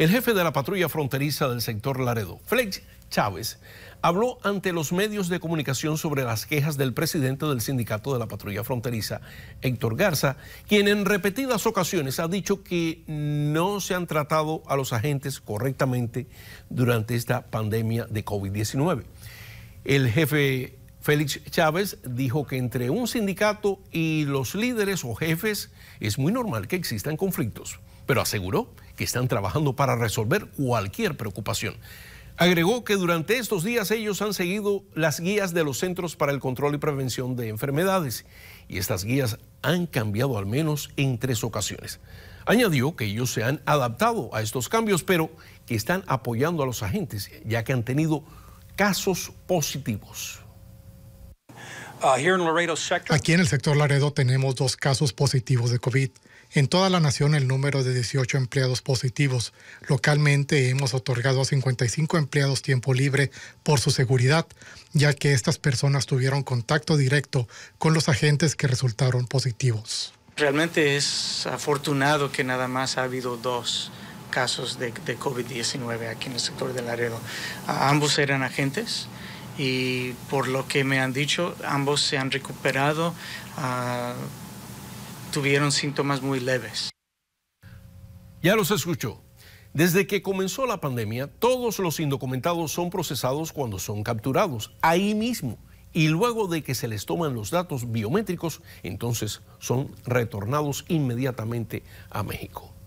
El jefe de la patrulla fronteriza del sector Laredo, Flex Chávez, habló ante los medios de comunicación sobre las quejas del presidente del sindicato de la patrulla fronteriza, Héctor Garza, quien en repetidas ocasiones ha dicho que no se han tratado a los agentes correctamente durante esta pandemia de COVID-19. El jefe Félix Chávez dijo que entre un sindicato y los líderes o jefes es muy normal que existan conflictos, pero aseguró que están trabajando para resolver cualquier preocupación. Agregó que durante estos días ellos han seguido las guías de los Centros para el Control y Prevención de Enfermedades y estas guías han cambiado al menos en tres ocasiones. Añadió que ellos se han adaptado a estos cambios, pero que están apoyando a los agentes, ya que han tenido casos positivos. Ah, aquí en el sector Laredo tenemos dos casos positivos de COVID. En toda la nación el número de 18 empleados positivos. Localmente hemos otorgado a 55 empleados tiempo libre por su seguridad, ya que estas personas tuvieron contacto directo con los agentes que resultaron positivos. Realmente es afortunado que nada más ha habido dos casos de, de COVID-19 aquí en el sector de Laredo. ambos eran agentes y por lo que me han dicho, ambos se han recuperado, ah, tuvieron síntomas muy leves. Ya los escuchó. Desde que comenzó la pandemia, todos los indocumentados son procesados cuando son capturados, ahí mismo. Y luego de que se les toman los datos biométricos, entonces son retornados inmediatamente a México.